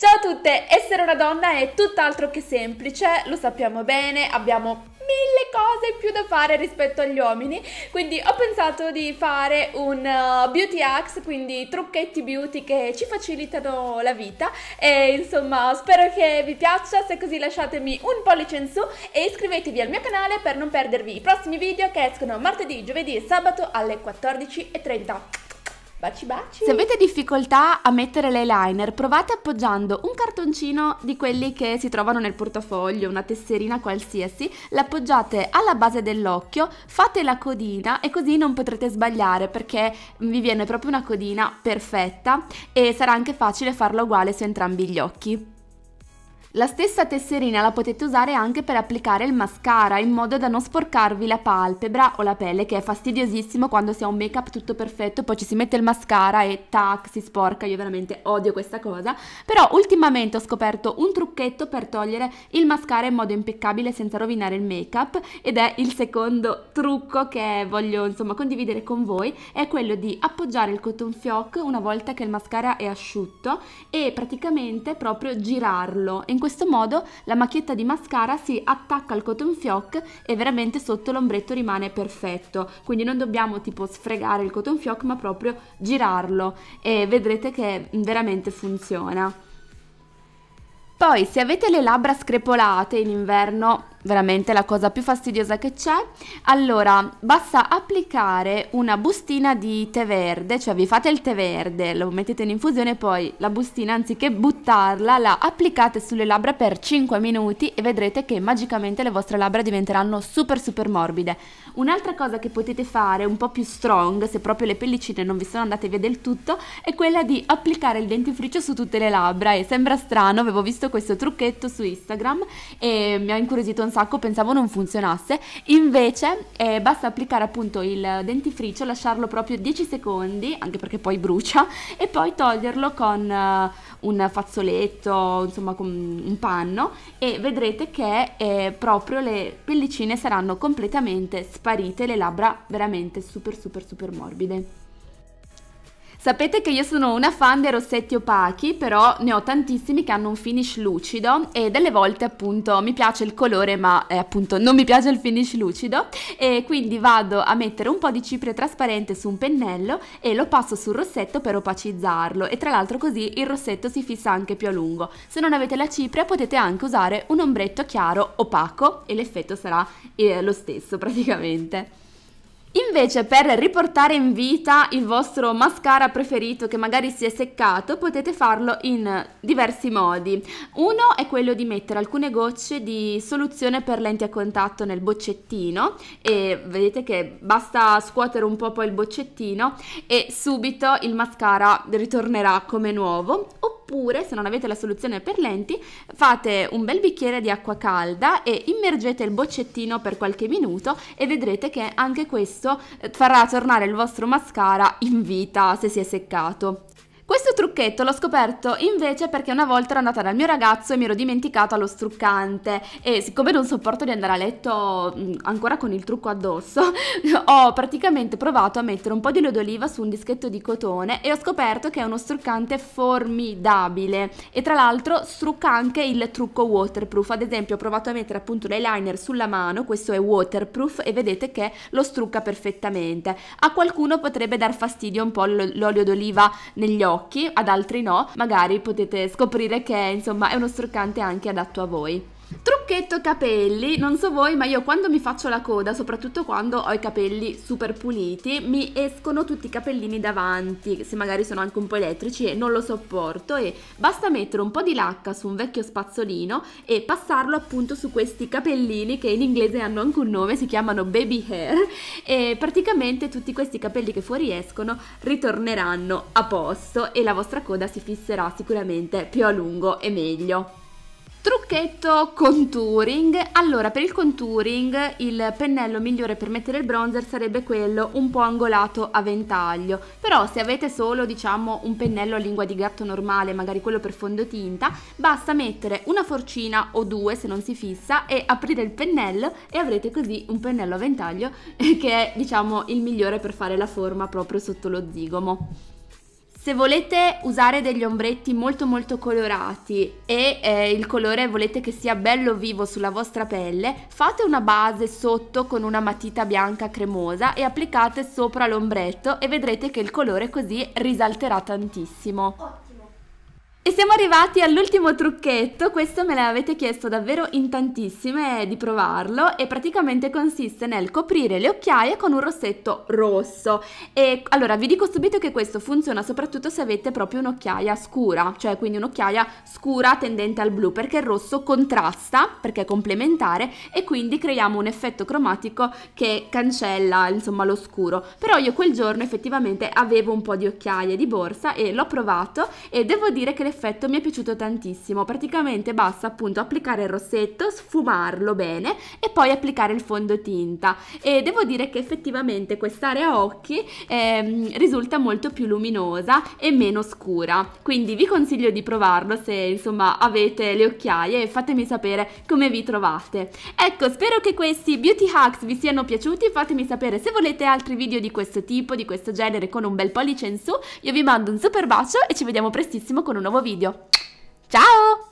Ciao a tutte, essere una donna è tutt'altro che semplice, lo sappiamo bene, abbiamo mille cose in più da fare rispetto agli uomini, quindi ho pensato di fare un uh, beauty hacks, quindi trucchetti beauty che ci facilitano la vita e insomma spero che vi piaccia, se così lasciatemi un pollice in su e iscrivetevi al mio canale per non perdervi i prossimi video che escono martedì, giovedì e sabato alle 14.30. Baci baci! Se avete difficoltà a mettere l'eyeliner, provate appoggiando un cartoncino di quelli che si trovano nel portafoglio, una tesserina qualsiasi, l'appoggiate alla base dell'occhio, fate la codina e così non potrete sbagliare perché vi viene proprio una codina perfetta e sarà anche facile farla uguale su entrambi gli occhi. La stessa tesserina la potete usare anche per applicare il mascara in modo da non sporcarvi la palpebra o la pelle che è fastidiosissimo quando si ha un make up tutto perfetto poi ci si mette il mascara e tac si sporca, io veramente odio questa cosa però ultimamente ho scoperto un trucchetto per togliere il mascara in modo impeccabile senza rovinare il make up ed è il secondo trucco che voglio insomma condividere con voi è quello di appoggiare il cotton fioc una volta che il mascara è asciutto e praticamente proprio girarlo in questo questo modo la macchietta di mascara si attacca al cotton fioc e veramente sotto l'ombretto rimane perfetto. Quindi non dobbiamo tipo sfregare il cotton fioc ma proprio girarlo e vedrete che veramente funziona. Poi se avete le labbra screpolate in inverno veramente la cosa più fastidiosa che c'è. Allora, basta applicare una bustina di tè verde, cioè vi fate il tè verde, lo mettete in infusione, e poi la bustina anziché buttarla la applicate sulle labbra per 5 minuti e vedrete che magicamente le vostre labbra diventeranno super super morbide. Un'altra cosa che potete fare, un po' più strong, se proprio le pellicine non vi sono andate via del tutto, è quella di applicare il dentifricio su tutte le labbra e sembra strano, avevo visto questo trucchetto su Instagram e mi ha incuriosito un un sacco, pensavo non funzionasse, invece eh, basta applicare appunto il dentifricio, lasciarlo proprio 10 secondi, anche perché poi brucia, e poi toglierlo con uh, un fazzoletto, insomma con un panno e vedrete che eh, proprio le pellicine saranno completamente sparite, le labbra veramente super super super morbide. Sapete che io sono una fan dei rossetti opachi, però ne ho tantissimi che hanno un finish lucido e delle volte appunto mi piace il colore ma eh, appunto non mi piace il finish lucido e quindi vado a mettere un po' di cipria trasparente su un pennello e lo passo sul rossetto per opacizzarlo e tra l'altro così il rossetto si fissa anche più a lungo. Se non avete la cipria potete anche usare un ombretto chiaro opaco e l'effetto sarà eh, lo stesso praticamente. Invece per riportare in vita il vostro mascara preferito che magari si è seccato potete farlo in diversi modi. Uno è quello di mettere alcune gocce di soluzione per lenti a contatto nel boccettino e vedete che basta scuotere un po' poi il boccettino e subito il mascara ritornerà come nuovo. Oppure se non avete la soluzione per lenti fate un bel bicchiere di acqua calda e immergete il boccettino per qualche minuto e vedrete che anche questo eh, farà tornare il vostro mascara in vita se si è seccato trucchetto l'ho scoperto invece perché una volta ero andata dal mio ragazzo e mi ero dimenticata lo struccante e siccome non sopporto di andare a letto mm, ancora con il trucco addosso, ho praticamente provato a mettere un po' di olio d'oliva su un dischetto di cotone e ho scoperto che è uno struccante formidabile e tra l'altro strucca anche il trucco waterproof, ad esempio ho provato a mettere appunto l'eyeliner sulla mano, questo è waterproof e vedete che lo strucca perfettamente. A qualcuno potrebbe dar fastidio un po' l'olio d'oliva negli occhi, ad altri no, magari potete scoprire che insomma è uno struccante anche adatto a voi. Trucchetto capelli, non so voi, ma io quando mi faccio la coda, soprattutto quando ho i capelli super puliti, mi escono tutti i capellini davanti, se magari sono anche un po' elettrici e non lo sopporto e basta mettere un po' di lacca su un vecchio spazzolino e passarlo appunto su questi capellini che in inglese hanno anche un nome, si chiamano baby hair e praticamente tutti questi capelli che fuoriescono ritorneranno a posto e la vostra coda si fisserà sicuramente più a lungo e meglio. Trucchetto contouring. Allora, per il contouring il pennello migliore per mettere il bronzer sarebbe quello un po' angolato a ventaglio. Però se avete solo, diciamo, un pennello a lingua di gatto normale, magari quello per fondotinta, basta mettere una forcina o due se non si fissa e aprire il pennello e avrete così un pennello a ventaglio che è, diciamo, il migliore per fare la forma proprio sotto lo zigomo. Se volete usare degli ombretti molto molto colorati e eh, il colore volete che sia bello vivo sulla vostra pelle, fate una base sotto con una matita bianca cremosa e applicate sopra l'ombretto e vedrete che il colore così risalterà tantissimo. E siamo arrivati all'ultimo trucchetto, questo me l'avete chiesto davvero in tantissime di provarlo e praticamente consiste nel coprire le occhiaie con un rossetto rosso. E allora vi dico subito che questo funziona soprattutto se avete proprio un'occhiaia scura, cioè quindi un'occhiaia scura tendente al blu, perché il rosso contrasta, perché è complementare e quindi creiamo un effetto cromatico che cancella insomma l'oscuro. Però io quel giorno effettivamente avevo un po' di occhiaie di borsa e l'ho provato e devo dire che l'effetto mi è piaciuto tantissimo, praticamente basta appunto applicare il rossetto, sfumarlo bene e poi applicare il fondotinta e devo dire che effettivamente quest'area occhi eh, risulta molto più luminosa e meno scura, quindi vi consiglio di provarlo se insomma avete le occhiaie e fatemi sapere come vi trovate. Ecco, spero che questi beauty hacks vi siano piaciuti, fatemi sapere se volete altri video di questo tipo, di questo genere con un bel pollice in su, io vi mando un super bacio e ci vediamo prestissimo con un nuovo nuovo video. Ciao!